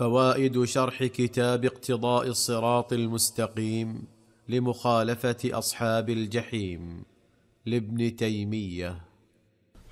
فوائد شرح كتاب اقتضاء الصراط المستقيم لمخالفه اصحاب الجحيم لابن تيميه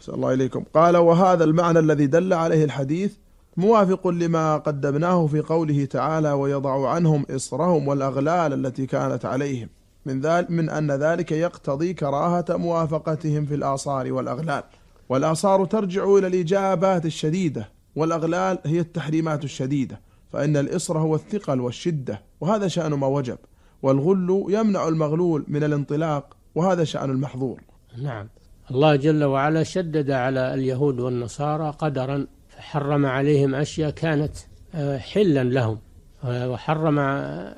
صلى الله إليكم قال وهذا المعنى الذي دل عليه الحديث موافق لما قدمناه في قوله تعالى ويضع عنهم إصرهم والأغلال التي كانت عليهم من, ذلك من أن ذلك يقتضي كراهة موافقتهم في الآصار والأغلال والآصار ترجع إلى الإجابات الشديدة والأغلال هي التحريمات الشديدة فإن الإصر هو الثقل والشدة وهذا شأن ما وجب والغل يمنع المغلول من الانطلاق وهذا شأن المحظور نعم الله جل وعلا شدد على اليهود والنصارى قدرا فحرم عليهم أشياء كانت آه، حلا لهم آه، وحرم آه،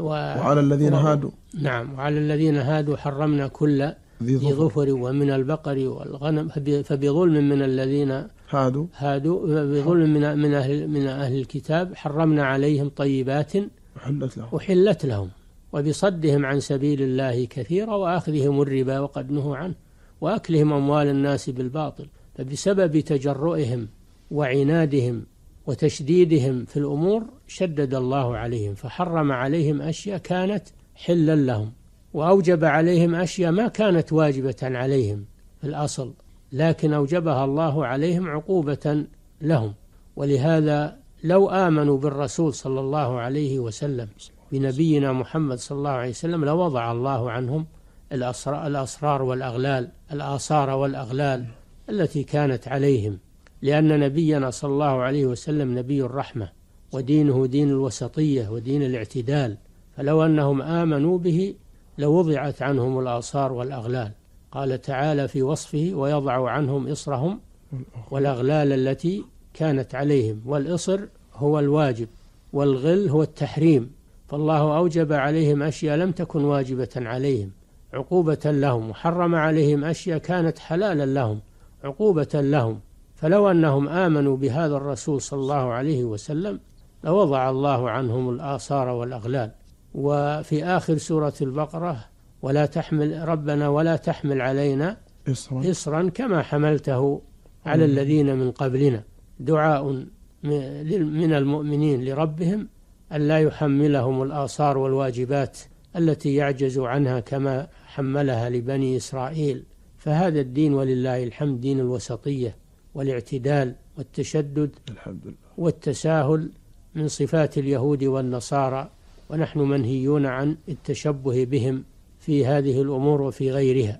وعلى الذين هادوا نعم وعلى الذين هادوا حرمنا كل ظفر ومن البقر والغنم فبظلم من الذين هادوا هادوا بظلم من من أهل من أهل الكتاب حرمنا عليهم طيبات أحلت لهم أحلت لهم وبصدهم عن سبيل الله كثيرا وأخذهم الربا وقد نهوا عنه وأكلهم أموال الناس بالباطل فبسبب تجرؤهم وعنادهم وتشديدهم في الأمور شدد الله عليهم فحرم عليهم أشياء كانت حلا لهم وأوجب عليهم أشياء ما كانت واجبة عليهم في الأصل لكن أوجبها الله عليهم عقوبة لهم ولهذا لو آمنوا بالرسول صلى الله عليه وسلم بنبينا محمد صلى الله عليه وسلم لوضع الله عنهم الأسرار والأغلال الآثار والأغلال التي كانت عليهم لأن نبينا صلى الله عليه وسلم نبي الرحمة ودينه دين الوسطية ودين الاعتدال فلو أنهم آمنوا به لوضعت عنهم الآصار والأغلال قال تعالى في وصفه ويضع عنهم إصرهم والأغلال التي كانت عليهم والإصر هو الواجب والغل هو التحريم فالله أوجب عليهم أشياء لم تكن واجبة عليهم عقوبة لهم وحرم عليهم أشياء كانت حلالا لهم عقوبة لهم فلو أنهم آمنوا بهذا الرسول صلى الله عليه وسلم لوضع الله عنهم الآثار والأغلال وفي آخر سورة البقرة ولا تحمل ربنا ولا تحمل علينا إصرا, إصرا كما حملته على مم. الذين من قبلنا دعاء من المؤمنين لربهم ألا يحملهم الآثار والواجبات التي يعجز عنها كما حملها لبني إسرائيل فهذا الدين ولله الحمد دين الوسطية والاعتدال والتشدد الحمد لله والتساهل من صفات اليهود والنصارى ونحن منهيون عن التشبه بهم في هذه الأمور وفي غيرها